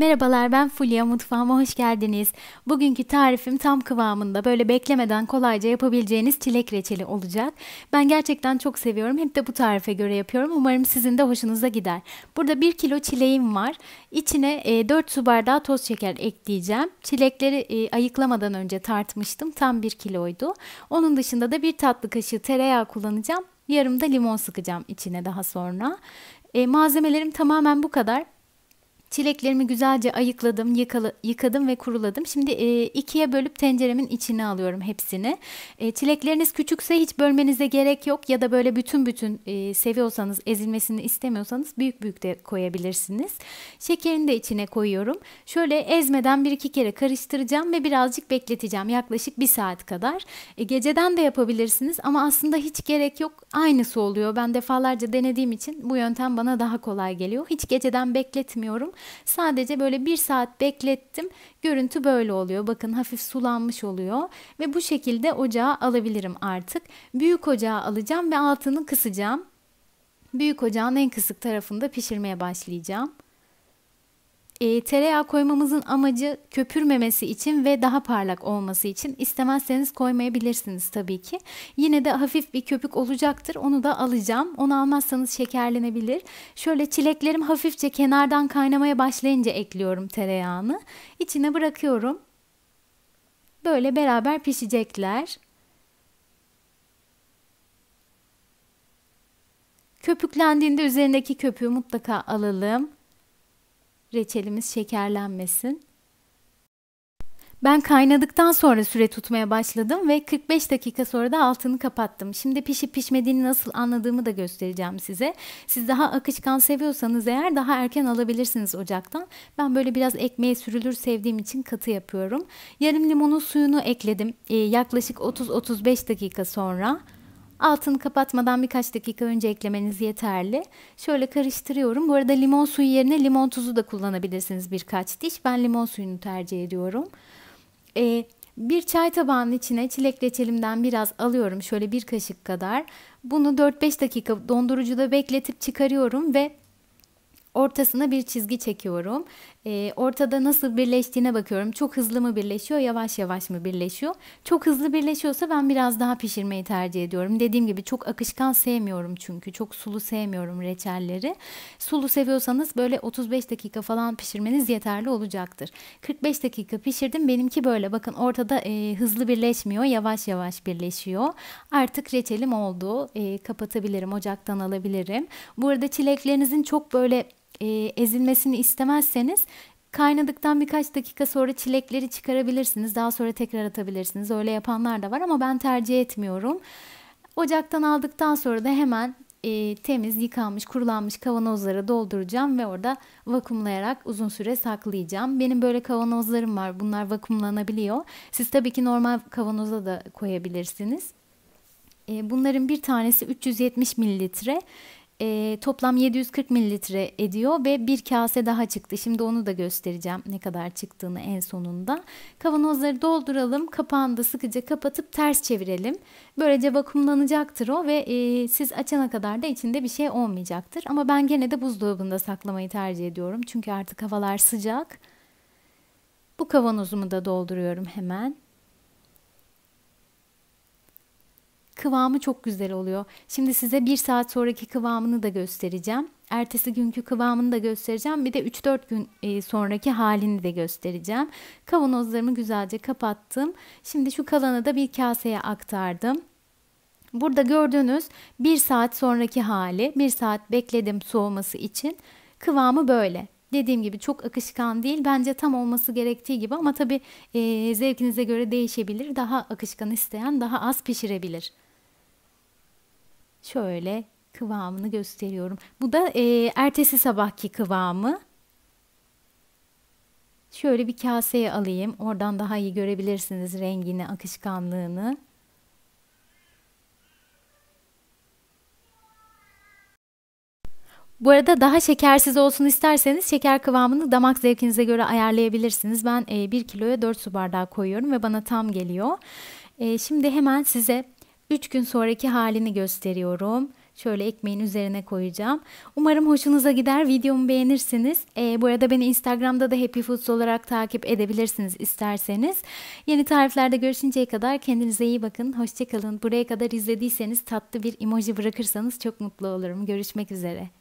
Merhabalar ben Fulya mutfağıma hoş geldiniz. Bugünkü tarifim tam kıvamında böyle beklemeden kolayca yapabileceğiniz çilek reçeli olacak. Ben gerçekten çok seviyorum hep de bu tarife göre yapıyorum. Umarım sizin de hoşunuza gider. Burada 1 kilo çileğim var. İçine 4 e, su bardağı toz şeker ekleyeceğim. Çilekleri e, ayıklamadan önce tartmıştım tam 1 kiloydu. Onun dışında da 1 tatlı kaşığı tereyağı kullanacağım. Yarım da limon sıkacağım içine daha sonra. E, malzemelerim tamamen bu kadar. Çileklerimi güzelce ayıkladım, yıkalı, yıkadım ve kuruladım. Şimdi e, ikiye bölüp tenceremin içine alıyorum hepsini. E, çilekleriniz küçükse hiç bölmenize gerek yok ya da böyle bütün bütün e, seviyorsanız, ezilmesini istemiyorsanız büyük büyük de koyabilirsiniz. Şekerini de içine koyuyorum. Şöyle ezmeden bir iki kere karıştıracağım ve birazcık bekleteceğim. Yaklaşık bir saat kadar. E, geceden de yapabilirsiniz ama aslında hiç gerek yok. Aynısı oluyor. Ben defalarca denediğim için bu yöntem bana daha kolay geliyor. Hiç geceden bekletmiyorum. Sadece böyle bir saat beklettim. Görüntü böyle oluyor. Bakın hafif sulanmış oluyor. Ve bu şekilde ocağa alabilirim artık. Büyük ocağa alacağım ve altını kısacağım. Büyük ocağın en kısık tarafında pişirmeye başlayacağım. E, tereyağı koymamızın amacı köpürmemesi için ve daha parlak olması için. istemezseniz koymayabilirsiniz tabii ki. Yine de hafif bir köpük olacaktır. Onu da alacağım. Onu almazsanız şekerlenebilir. Şöyle çileklerim hafifçe kenardan kaynamaya başlayınca ekliyorum tereyağını. İçine bırakıyorum. Böyle beraber pişecekler. Köpüklendiğinde üzerindeki köpüğü mutlaka alalım. Reçelimiz şekerlenmesin. Ben kaynadıktan sonra süre tutmaya başladım ve 45 dakika sonra da altını kapattım. Şimdi pişip pişmediğini nasıl anladığımı da göstereceğim size. Siz daha akışkan seviyorsanız eğer daha erken alabilirsiniz ocaktan. Ben böyle biraz ekmeğe sürülür sevdiğim için katı yapıyorum. Yarım limonun suyunu ekledim ee, yaklaşık 30-35 dakika sonra. Altını kapatmadan birkaç dakika önce eklemeniz yeterli. Şöyle karıştırıyorum. Bu arada limon suyu yerine limon tuzu da kullanabilirsiniz birkaç diş. Ben limon suyunu tercih ediyorum. Ee, bir çay tabağının içine çilek reçelimden biraz alıyorum şöyle bir kaşık kadar. Bunu 4-5 dakika dondurucuda bekletip çıkarıyorum ve ortasına bir çizgi çekiyorum. E, ortada nasıl birleştiğine bakıyorum. Çok hızlı mı birleşiyor, yavaş yavaş mı birleşiyor? Çok hızlı birleşiyorsa ben biraz daha pişirmeyi tercih ediyorum. Dediğim gibi çok akışkan sevmiyorum çünkü. Çok sulu sevmiyorum reçelleri. Sulu seviyorsanız böyle 35 dakika falan pişirmeniz yeterli olacaktır. 45 dakika pişirdim. Benimki böyle. Bakın ortada e, hızlı birleşmiyor, yavaş yavaş birleşiyor. Artık reçelim oldu. E, kapatabilirim, ocaktan alabilirim. Bu arada çileklerinizin çok böyle e, ezilmesini istemezseniz Kaynadıktan birkaç dakika sonra çilekleri çıkarabilirsiniz. Daha sonra tekrar atabilirsiniz. Öyle yapanlar da var ama ben tercih etmiyorum. Ocaktan aldıktan sonra da hemen e, temiz, yıkanmış, kurulanmış kavanozlara dolduracağım ve orada vakumlayarak uzun süre saklayacağım. Benim böyle kavanozlarım var. Bunlar vakumlanabiliyor. Siz tabii ki normal kavanoza da koyabilirsiniz. E, bunların bir tanesi 370 mililitre e, toplam 740 mililitre ediyor ve bir kase daha çıktı. Şimdi onu da göstereceğim ne kadar çıktığını en sonunda. Kavanozları dolduralım, kapağını da sıkıca kapatıp ters çevirelim. Böylece vakumlanacaktır o ve e, siz açana kadar da içinde bir şey olmayacaktır. Ama ben gene de buzdolabında saklamayı tercih ediyorum çünkü artık havalar sıcak. Bu kavanozumu da dolduruyorum hemen. kıvamı çok güzel oluyor. Şimdi size bir saat sonraki kıvamını da göstereceğim. Ertesi günkü kıvamını da göstereceğim. Bir de 3-4 gün e, sonraki halini de göstereceğim. Kavanozlarımı güzelce kapattım. Şimdi şu kalanı da bir kaseye aktardım. Burada gördüğünüz bir saat sonraki hali, bir saat bekledim soğuması için kıvamı böyle. Dediğim gibi çok akışkan değil. Bence tam olması gerektiği gibi ama tabii e, zevkinize göre değişebilir. Daha akışkan isteyen daha az pişirebilir şöyle kıvamını gösteriyorum. Bu da e, ertesi sabahki kıvamı. Şöyle bir kaseye alayım. Oradan daha iyi görebilirsiniz rengini, akışkanlığını. Bu arada daha şekersiz olsun isterseniz şeker kıvamını damak zevkinize göre ayarlayabilirsiniz. Ben e, 1 kiloya 4 su bardağı koyuyorum ve bana tam geliyor. E, şimdi hemen size 3 gün sonraki halini gösteriyorum. Şöyle ekmeğin üzerine koyacağım. Umarım hoşunuza gider. Videomu beğenirsiniz. Ee, bu arada beni Instagram'da da Happy Foods olarak takip edebilirsiniz isterseniz. Yeni tariflerde görüşünceye kadar kendinize iyi bakın. Hoşçakalın. Buraya kadar izlediyseniz tatlı bir emoji bırakırsanız çok mutlu olurum. Görüşmek üzere.